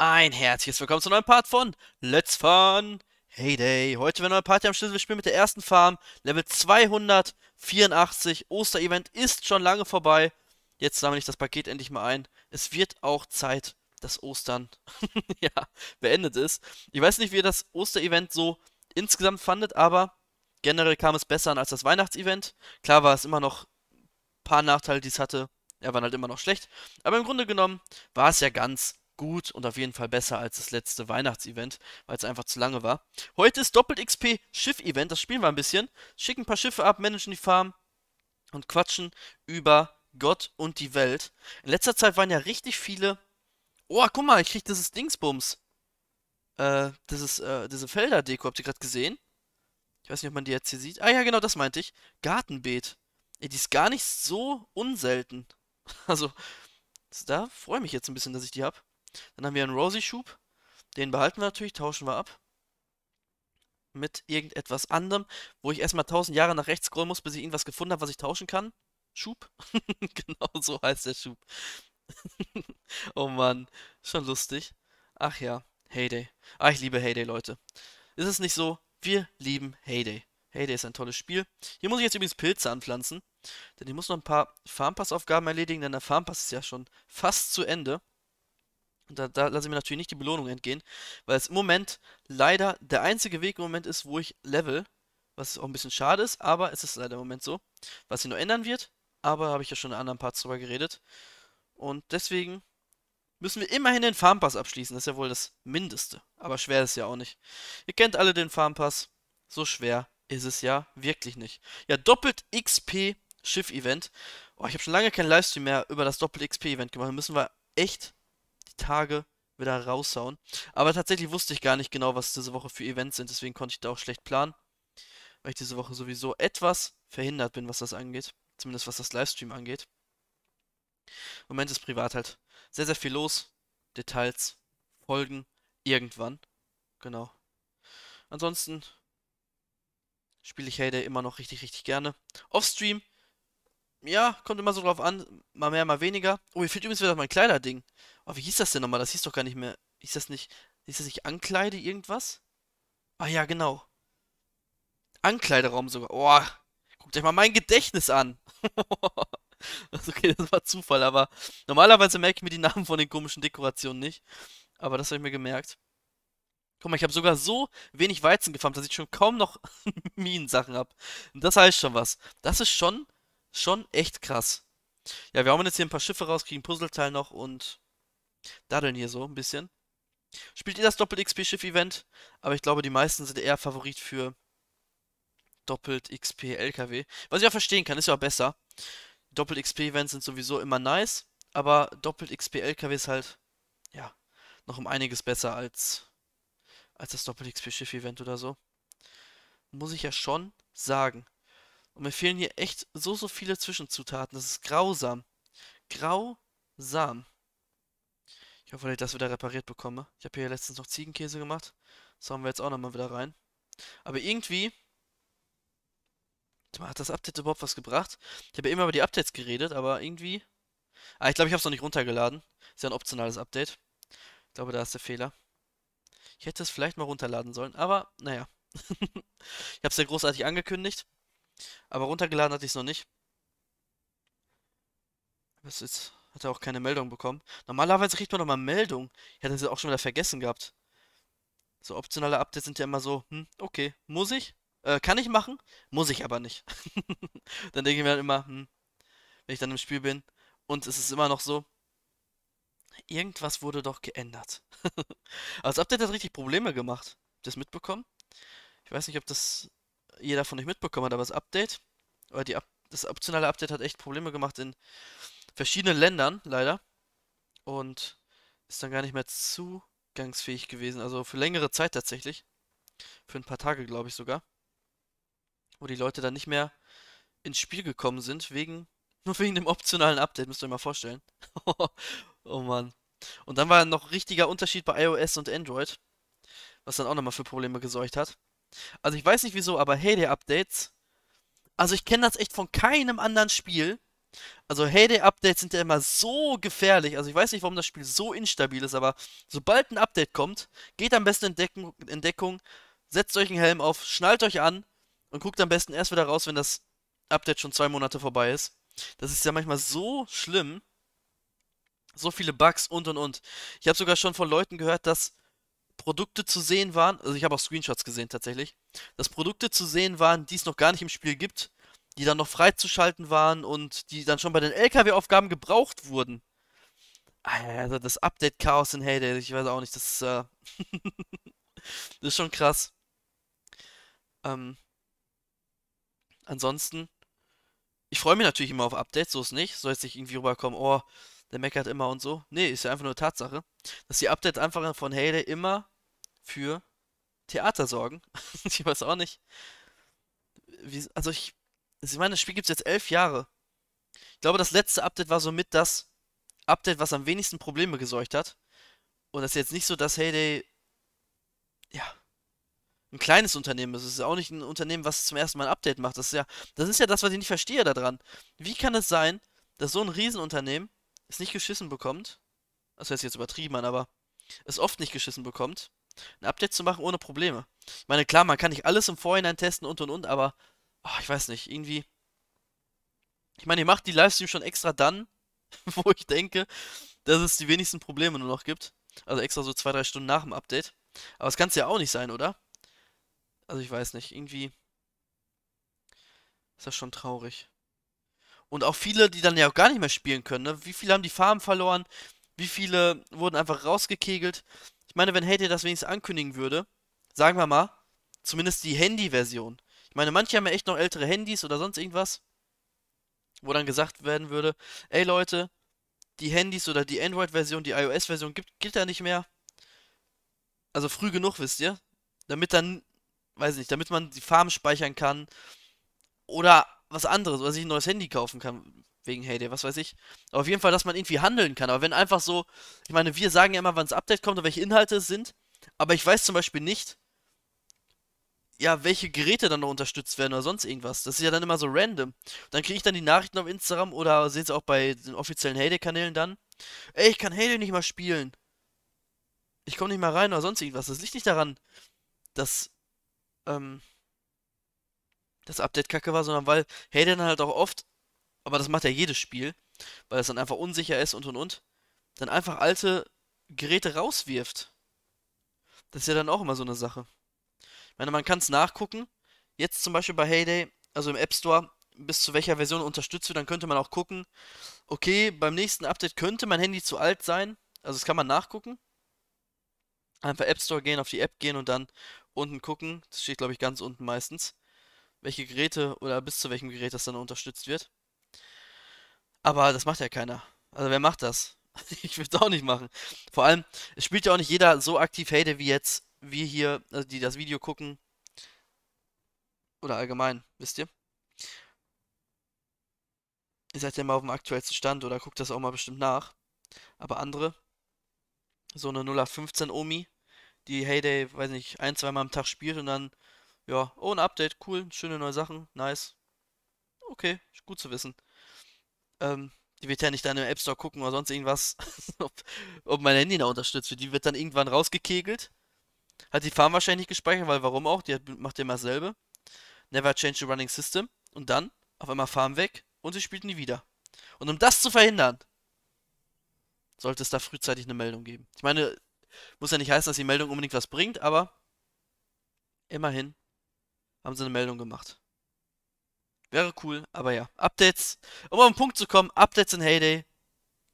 Ein herzliches Willkommen zu einem neuen Part von Let's Fun Heyday. Heute werden wir eine Party am Schlüssel. Wir spielen mit der ersten Farm. Level 284. Osterevent ist schon lange vorbei. Jetzt sammle ich das Paket endlich mal ein. Es wird auch Zeit, dass Ostern ja, beendet ist. Ich weiß nicht, wie ihr das Osterevent so insgesamt fandet, aber generell kam es besser an als das Weihnachtsevent. Klar war es immer noch ein paar Nachteile, die es hatte. Er ja, war halt immer noch schlecht. Aber im Grunde genommen war es ja ganz gut und auf jeden Fall besser als das letzte Weihnachtsevent, weil es einfach zu lange war. Heute ist Doppelt XP Schiff-Event, das spielen wir ein bisschen. Schicken ein paar Schiffe ab, managen die Farm und quatschen über Gott und die Welt. In letzter Zeit waren ja richtig viele. Oh, guck mal, ich krieg dieses Dingsbums. Äh, das ist, äh, diese Felder-Deko, habt ihr gerade gesehen? Ich weiß nicht, ob man die jetzt hier sieht. Ah ja, genau, das meinte ich. Gartenbeet. Ey, die ist gar nicht so unselten. Also, da freue ich mich jetzt ein bisschen, dass ich die habe. Dann haben wir einen rosy schub Den behalten wir natürlich, tauschen wir ab. Mit irgendetwas anderem, wo ich erstmal 1000 Jahre nach rechts scrollen muss, bis ich irgendwas gefunden habe, was ich tauschen kann. Schub. genau so heißt der Schub. oh Mann, schon lustig. Ach ja, Heyday. Ah, ich liebe Heyday, Leute. Ist es nicht so? Wir lieben Heyday. Heyday ist ein tolles Spiel. Hier muss ich jetzt übrigens Pilze anpflanzen, denn ich muss noch ein paar Farmpass-Aufgaben erledigen, denn der Farmpass ist ja schon fast zu Ende. Und da, da lasse ich mir natürlich nicht die Belohnung entgehen, weil es im Moment leider der einzige Weg im Moment ist, wo ich level, was auch ein bisschen schade ist, aber es ist leider im Moment so, was sich noch ändern wird, aber habe ich ja schon in anderen Parts drüber geredet. Und deswegen müssen wir immerhin den Farmpass abschließen, das ist ja wohl das Mindeste, aber schwer ist es ja auch nicht. Ihr kennt alle den Farmpass, so schwer ist es ja wirklich nicht. Ja, doppelt XP Schiff-Event. Oh, ich habe schon lange kein Livestream mehr über das Doppel-XP-Event gemacht. Da müssen wir echt Tage wieder raushauen. Aber tatsächlich wusste ich gar nicht genau, was diese Woche für Events sind, deswegen konnte ich da auch schlecht planen. Weil ich diese Woche sowieso etwas verhindert bin, was das angeht. Zumindest was das Livestream angeht. Im Moment ist privat halt sehr, sehr viel los. Details folgen irgendwann. Genau. Ansonsten spiele ich Heyday immer noch richtig, richtig gerne. Offstream, ja, kommt immer so drauf an. Mal mehr, mal weniger. Oh, hier fehlt übrigens wieder mein Kleiderding. Aber oh, wie hieß das denn nochmal? Das hieß doch gar nicht mehr. Hieß das nicht. Hieß das nicht Ankleide irgendwas? Ah ja, genau. Ankleideraum sogar. Oh, guckt euch mal mein Gedächtnis an. Also, okay, das war Zufall, aber normalerweise merke ich mir die Namen von den komischen Dekorationen nicht. Aber das habe ich mir gemerkt. Guck mal, ich habe sogar so wenig Weizen gefarmt, dass ich schon kaum noch Minensachen habe. Das heißt schon was. Das ist schon, schon echt krass. Ja, wir haben jetzt hier ein paar Schiffe raus, kriegen Puzzleteil noch und daddeln hier so ein bisschen. Spielt ihr das Doppel-XP-Schiff-Event? Aber ich glaube, die meisten sind eher Favorit für Doppel-XP-LKW. Was ich auch verstehen kann, ist ja auch besser. Doppel-XP-Events sind sowieso immer nice, aber Doppel-XP-LKW ist halt, ja, noch um einiges besser als, als das Doppel-XP-Schiff-Event oder so. Muss ich ja schon sagen. Und mir fehlen hier echt so, so viele Zwischenzutaten. Das ist grausam. Grausam. Ich hoffe, dass ich das wieder repariert bekomme. Ich habe hier letztens noch Ziegenkäse gemacht. Das haben wir jetzt auch nochmal wieder rein. Aber irgendwie... Hat das Update überhaupt was gebracht? Ich habe ja immer über die Updates geredet, aber irgendwie... Ah, ich glaube, ich habe es noch nicht runtergeladen. Ist ja ein optionales Update. Ich glaube, da ist der Fehler. Ich hätte es vielleicht mal runterladen sollen, aber naja. ich habe es ja großartig angekündigt. Aber runtergeladen hatte ich es noch nicht. Was ist hat er auch keine Meldung bekommen. Normalerweise kriegt man doch mal Meldung. Ich hatte sie auch schon wieder vergessen gehabt. So optionale Updates sind ja immer so, hm, okay, muss ich? Äh, kann ich machen? Muss ich aber nicht. dann denke ich mir dann halt immer, hm, wenn ich dann im Spiel bin. Und es ist immer noch so, irgendwas wurde doch geändert. aber das also Update hat richtig Probleme gemacht. Habt ihr das mitbekommen? Ich weiß nicht, ob das jeder von euch mitbekommen hat, aber das Update, oder die, das optionale Update hat echt Probleme gemacht in verschiedenen Ländern, leider. Und ist dann gar nicht mehr zugangsfähig gewesen. Also für längere Zeit tatsächlich. Für ein paar Tage, glaube ich sogar. Wo die Leute dann nicht mehr ins Spiel gekommen sind, wegen. Nur wegen dem optionalen Update, müsst ihr euch mal vorstellen. oh Mann. Und dann war noch richtiger Unterschied bei iOS und Android. Was dann auch nochmal für Probleme gesorgt hat. Also ich weiß nicht wieso, aber hey, Heyday-Updates. Also ich kenne das echt von keinem anderen Spiel also Heyday-Updates sind ja immer so gefährlich. Also ich weiß nicht, warum das Spiel so instabil ist, aber sobald ein Update kommt, geht am besten in Deckung, in Deckung setzt euch einen Helm auf, schnallt euch an und guckt am besten erst wieder raus, wenn das Update schon zwei Monate vorbei ist. Das ist ja manchmal so schlimm. So viele Bugs und und und. Ich habe sogar schon von Leuten gehört, dass Produkte zu sehen waren, also ich habe auch Screenshots gesehen tatsächlich, dass Produkte zu sehen waren, die es noch gar nicht im Spiel gibt, die dann noch freizuschalten waren und die dann schon bei den LKW-Aufgaben gebraucht wurden. Also das Update-Chaos in Heyday, ich weiß auch nicht, das, äh das ist schon krass. Ähm, ansonsten, ich freue mich natürlich immer auf Updates, so ist nicht. Soll jetzt nicht irgendwie rüberkommen, oh, der meckert immer und so. Nee, ist ja einfach nur Tatsache, dass die Updates einfach von Heyday immer für Theater sorgen. ich weiß auch nicht. Wie, also ich also ich meine, das Spiel gibt es jetzt elf Jahre. Ich glaube, das letzte Update war somit das Update, was am wenigsten Probleme gesorgt hat. Und das ist jetzt nicht so, dass Heyday, ja, ein kleines Unternehmen ist. Es ist auch nicht ein Unternehmen, was zum ersten Mal ein Update macht. Das ist ja, das ist ja das, was ich nicht verstehe daran. Wie kann es sein, dass so ein Riesenunternehmen es nicht geschissen bekommt? Das heißt jetzt übertrieben, aber es oft nicht geschissen bekommt, ein Update zu machen ohne Probleme. Ich meine, klar, man kann nicht alles im Vorhinein testen und und und, aber Ach, ich weiß nicht, irgendwie. Ich meine, ihr macht die Livestream schon extra dann, wo ich denke, dass es die wenigsten Probleme nur noch gibt. Also extra so zwei, drei Stunden nach dem Update. Aber das kann es ja auch nicht sein, oder? Also ich weiß nicht, irgendwie ist das schon traurig. Und auch viele, die dann ja auch gar nicht mehr spielen können. Ne? Wie viele haben die Farben verloren? Wie viele wurden einfach rausgekegelt? Ich meine, wenn Hate das wenigstens ankündigen würde, sagen wir mal, zumindest die Handy-Version meine, manche haben ja echt noch ältere Handys oder sonst irgendwas, wo dann gesagt werden würde, ey Leute, die Handys oder die Android-Version, die iOS-Version gibt, gilt da nicht mehr. Also früh genug, wisst ihr? Damit dann, weiß ich nicht, damit man die Farben speichern kann oder was anderes, oder sich ein neues Handy kaufen kann wegen Heyday, was weiß ich. Aber auf jeden Fall, dass man irgendwie handeln kann. Aber wenn einfach so, ich meine, wir sagen ja immer, wann das Update kommt und welche Inhalte es sind, aber ich weiß zum Beispiel nicht, ja, welche Geräte dann noch unterstützt werden oder sonst irgendwas. Das ist ja dann immer so random. Dann kriege ich dann die Nachrichten auf Instagram oder sehen sie auch bei den offiziellen Heyday-Kanälen dann. Ey, ich kann Heyday nicht mal spielen. Ich komme nicht mal rein oder sonst irgendwas. Das liegt nicht daran, dass ähm, das Update kacke war, sondern weil Heyday dann halt auch oft, aber das macht ja jedes Spiel, weil es dann einfach unsicher ist und und und, dann einfach alte Geräte rauswirft. Das ist ja dann auch immer so eine Sache meine, man kann es nachgucken. Jetzt zum Beispiel bei Heyday, also im App Store, bis zu welcher Version unterstützt wird, dann könnte man auch gucken, okay, beim nächsten Update könnte mein Handy zu alt sein. Also das kann man nachgucken. Einfach App Store gehen, auf die App gehen und dann unten gucken. Das steht, glaube ich, ganz unten meistens. Welche Geräte oder bis zu welchem Gerät das dann unterstützt wird. Aber das macht ja keiner. Also wer macht das? ich würde es auch nicht machen. Vor allem, es spielt ja auch nicht jeder so aktiv Heyday wie jetzt wir hier, also die das Video gucken, oder allgemein, wisst ihr? Ihr seid ja mal auf dem aktuellsten Stand oder guckt das auch mal bestimmt nach. Aber andere, so eine 0815 Omi, die Heyday, weiß nicht, ein, zweimal am Tag spielt und dann, ja, oh, ein Update, cool, schöne neue Sachen, nice. Okay, gut zu wissen. Ähm, die wird ja nicht dann im App Store gucken oder sonst irgendwas, ob, ob mein Handy da unterstützt wird. Die wird dann irgendwann rausgekegelt hat die Farm wahrscheinlich nicht gespeichert, weil warum auch? Die hat, macht ja immer dasselbe. Never change the running system. Und dann auf einmal Farm weg und sie spielt nie wieder. Und um das zu verhindern, sollte es da frühzeitig eine Meldung geben. Ich meine, muss ja nicht heißen, dass die Meldung unbedingt was bringt, aber immerhin haben sie eine Meldung gemacht. Wäre cool, aber ja. Updates. Um auf den Punkt zu kommen, Updates in Heyday.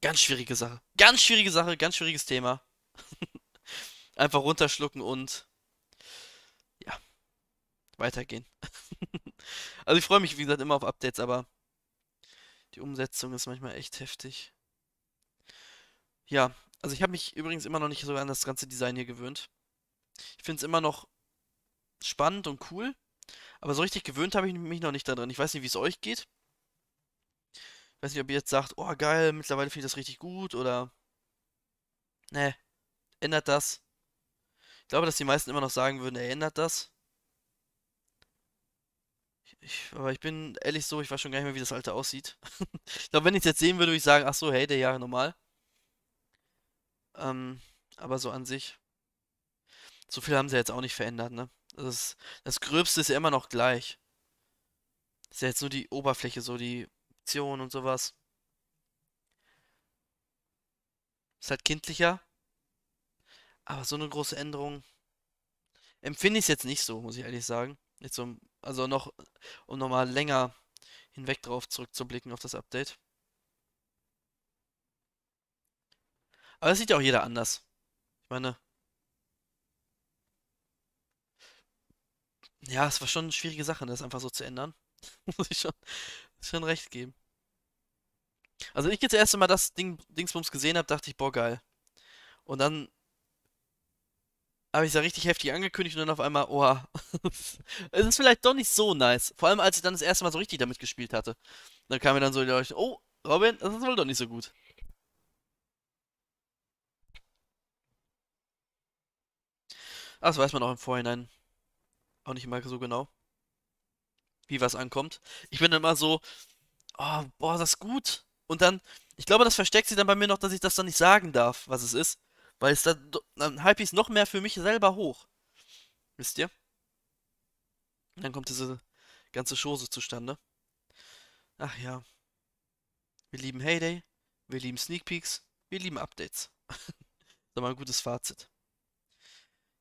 Ganz schwierige Sache. Ganz schwierige Sache, ganz schwieriges Thema. Einfach runterschlucken und ja, weitergehen. also ich freue mich, wie gesagt, immer auf Updates, aber die Umsetzung ist manchmal echt heftig. Ja, also ich habe mich übrigens immer noch nicht so an das ganze Design hier gewöhnt. Ich finde es immer noch spannend und cool, aber so richtig gewöhnt habe ich mich noch nicht daran. Ich weiß nicht, wie es euch geht. Ich weiß nicht, ob ihr jetzt sagt, oh geil, mittlerweile finde ich das richtig gut oder ne, ändert das. Ich glaube, dass die meisten immer noch sagen würden, er ändert das. Ich, aber ich bin ehrlich so, ich weiß schon gar nicht mehr, wie das alte aussieht. ich glaube, wenn ich es jetzt sehen würde, würde ich sagen, ach so, hey, der Jahre normal. Ähm, aber so an sich. So viel haben sie jetzt auch nicht verändert, ne? Das, das Gröbste ist ja immer noch gleich. Ist ja jetzt nur die Oberfläche, so die Option und sowas. Ist halt kindlicher. Aber so eine große Änderung empfinde ich es jetzt nicht so, muss ich ehrlich sagen. Jetzt um, also noch, um nochmal länger hinweg drauf zurückzublicken auf das Update. Aber das sieht ja auch jeder anders. Ich meine. Ja, es war schon eine schwierige Sache, das einfach so zu ändern. muss ich schon, schon recht geben. Also, als ich jetzt das erste Mal das Ding, Dingsbums gesehen habe, dachte ich, boah, geil. Und dann habe ich es ja richtig heftig angekündigt und dann auf einmal, oha. es ist vielleicht doch nicht so nice. Vor allem, als ich dann das erste Mal so richtig damit gespielt hatte. Dann kam mir dann so die Leute, oh, Robin, das ist wohl doch nicht so gut. Ah, das weiß man auch im Vorhinein. Auch nicht immer so genau. Wie was ankommt. Ich bin dann immer so, oh, boah, das ist gut. Und dann, ich glaube, das versteckt sich dann bei mir noch, dass ich das dann nicht sagen darf, was es ist. Weil es dann, dann hype ich es noch mehr für mich selber hoch. Wisst ihr? Dann kommt diese ganze Chose zustande. Ach ja. Wir lieben Heyday, wir lieben Sneak Peeks, wir lieben Updates. das ist mal ein gutes Fazit.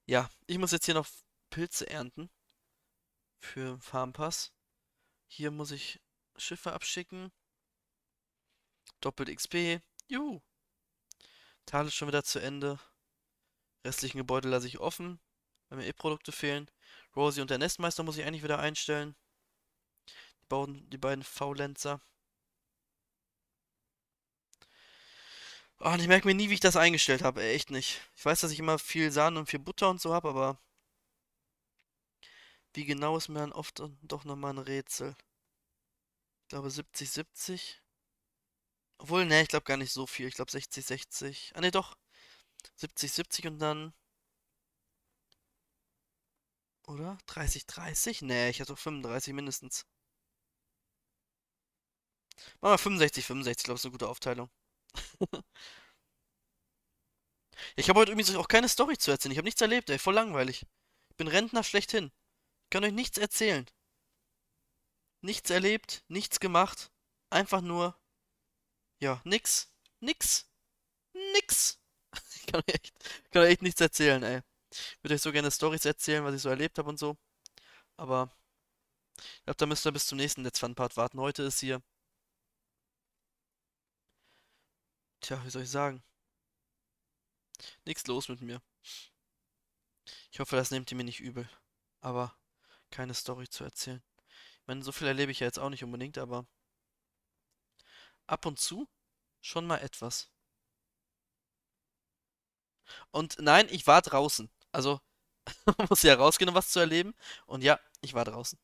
Ja, ich muss jetzt hier noch Pilze ernten. Für Farmpass. Hier muss ich Schiffe abschicken. Doppelt XP. Juhu. Tal ist schon wieder zu Ende. Restlichen Gebäude lasse ich offen, weil mir E-Produkte eh fehlen. Rosie und der Nestmeister muss ich eigentlich wieder einstellen. Die, bauen, die beiden Faulenzer. Oh, ich merke mir nie, wie ich das eingestellt habe. Echt nicht. Ich weiß, dass ich immer viel Sahne und viel Butter und so habe, aber... Wie genau ist mir dann oft doch nochmal ein Rätsel. Ich glaube 70, 70. Obwohl, ne, ich glaube gar nicht so viel. Ich glaube 60, 60. Ah, ne, doch. 70, 70 und dann. Oder? 30, 30? Ne, ich hatte doch 35 mindestens. Machen wir 65, 65. Ich glaube, ist eine gute Aufteilung. ich habe heute übrigens auch keine Story zu erzählen. Ich habe nichts erlebt, ey. Voll langweilig. Ich bin Rentner schlechthin. Ich kann euch nichts erzählen. Nichts erlebt, nichts gemacht. Einfach nur ja, nix. Nix. Nix. Ich kann euch echt, kann echt nichts erzählen, ey. Ich würde euch so gerne Stories erzählen, was ich so erlebt habe und so. Aber ich glaube, da müsst ihr bis zum nächsten Let's Fun Part warten. Heute ist hier. Tja, wie soll ich sagen? Nichts los mit mir. Ich hoffe, das nehmt ihr mir nicht übel. Aber keine Story zu erzählen. Ich meine, so viel erlebe ich ja jetzt auch nicht unbedingt, aber ab und zu schon mal etwas. Und nein, ich war draußen. Also muss ja rausgehen, um was zu erleben. Und ja, ich war draußen.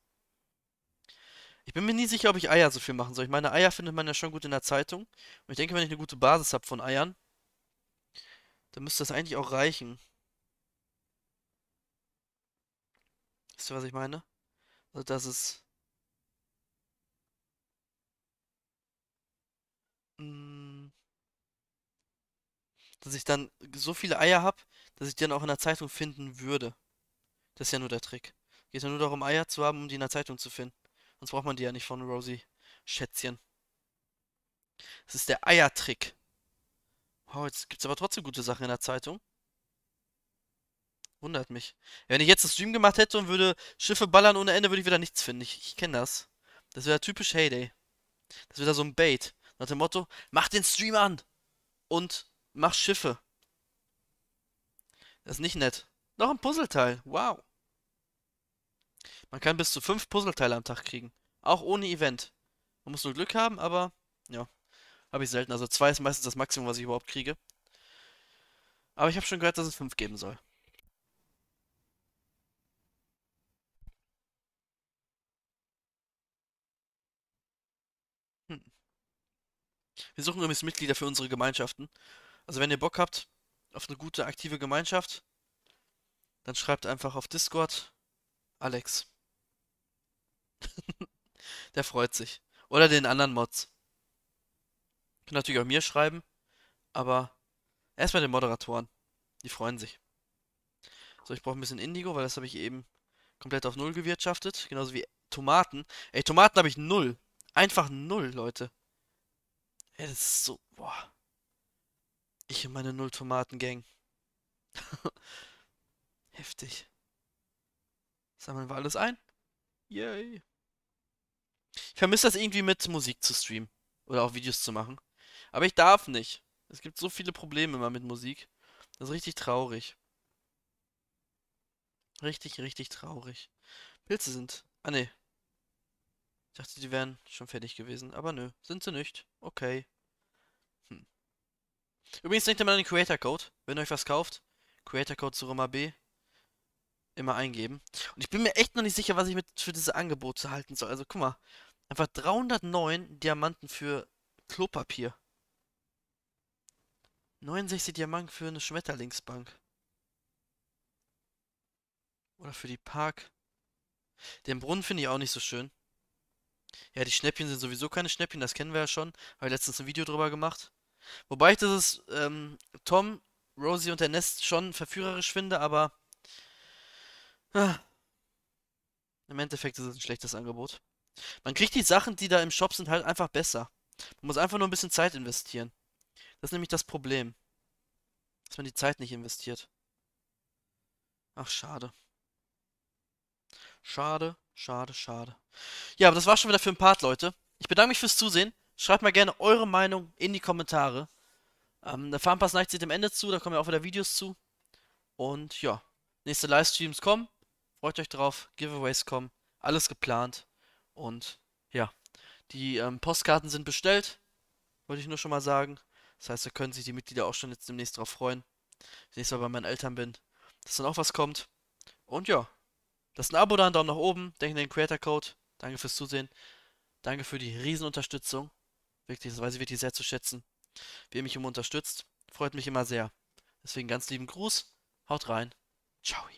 Ich bin mir nie sicher, ob ich Eier so viel machen soll. Ich meine, Eier findet man ja schon gut in der Zeitung. Und ich denke, wenn ich eine gute Basis habe von Eiern, dann müsste das eigentlich auch reichen. Wisst ihr, was ich meine? Also, das ist. Mm, dass ich dann so viele Eier habe, dass ich die dann auch in der Zeitung finden würde. Das ist ja nur der Trick. Geht ja nur darum, Eier zu haben, um die in der Zeitung zu finden. Sonst braucht man die ja nicht von Rosie Schätzchen. Das ist der Eiertrick. Oh, jetzt gibt es aber trotzdem gute Sachen in der Zeitung. Wundert mich. Wenn ich jetzt das Stream gemacht hätte und würde Schiffe ballern ohne Ende, würde ich wieder nichts finden. Ich, ich kenne das. Das wäre typisch Heyday. Das wäre so ein Bait. Nach dem Motto, mach den Stream an und mach Schiffe. Das ist nicht nett. Noch ein Puzzleteil. Wow. Man kann bis zu fünf Puzzleteile am Tag kriegen. Auch ohne Event. Man muss nur Glück haben, aber ja. Habe ich selten. Also zwei ist meistens das Maximum, was ich überhaupt kriege. Aber ich habe schon gehört, dass es fünf geben soll. Hm. Wir suchen übrigens Mitglieder für unsere Gemeinschaften. Also wenn ihr Bock habt auf eine gute, aktive Gemeinschaft, dann schreibt einfach auf Discord Alex. Der freut sich. Oder den anderen Mods. Könnt natürlich auch mir schreiben, aber erstmal den Moderatoren. Die freuen sich. So, ich brauche ein bisschen Indigo, weil das habe ich eben komplett auf Null gewirtschaftet. Genauso wie Tomaten. Ey, Tomaten habe ich Null. Einfach Null, Leute. Ey, das ist so, boah. Ich und meine Null-Tomaten-Gang. Heftig. Sammeln wir alles ein? Yay. Ich vermisse das irgendwie mit Musik zu streamen. Oder auch Videos zu machen. Aber ich darf nicht. Es gibt so viele Probleme immer mit Musik. Das ist richtig traurig. Richtig, richtig traurig. Pilze sind... Ah, ne. Ich dachte, die wären schon fertig gewesen, aber nö, sind sie nicht. Okay. Hm. Übrigens denkt immer an den Creator Code, wenn ihr euch was kauft. Creator Code zu Suroma B. Immer eingeben. Und ich bin mir echt noch nicht sicher, was ich mit für diese Angebote halten soll. Also guck mal. Einfach 309 Diamanten für Klopapier. 69 Diamanten für eine Schmetterlingsbank. Oder für die Park. Den Brunnen finde ich auch nicht so schön. Ja, die Schnäppchen sind sowieso keine Schnäppchen, das kennen wir ja schon. Habe ich letztens ein Video drüber gemacht. Wobei ich das ist, ähm, Tom, Rosie und der Nest schon verführerisch finde, aber ah, im Endeffekt ist es ein schlechtes Angebot. Man kriegt die Sachen, die da im Shop sind, halt einfach besser. Man muss einfach nur ein bisschen Zeit investieren. Das ist nämlich das Problem. Dass man die Zeit nicht investiert. Ach, schade. Schade, Schade, schade. Ja, aber das war schon wieder für ein Part, Leute. Ich bedanke mich fürs Zusehen. Schreibt mal gerne eure Meinung in die Kommentare. Ähm, der Farmpass neigt sich dem Ende zu, da kommen ja auch wieder Videos zu. Und ja, nächste Livestreams kommen. Freut euch drauf. Giveaways kommen. Alles geplant. Und ja, die ähm, Postkarten sind bestellt. Wollte ich nur schon mal sagen. Das heißt, da können sich die Mitglieder auch schon jetzt demnächst drauf freuen. Wenn ich nächstes bei meinen Eltern bin, dass dann auch was kommt. Und ja, Lasst ein Abo da, einen Daumen nach oben, denkt an den Creator Code. Danke fürs Zusehen. Danke für die Riesenunterstützung. Wirklich, das weiß ich wirklich sehr zu schätzen. Wie ihr mich immer unterstützt, freut mich immer sehr. Deswegen ganz lieben Gruß, haut rein, ciao.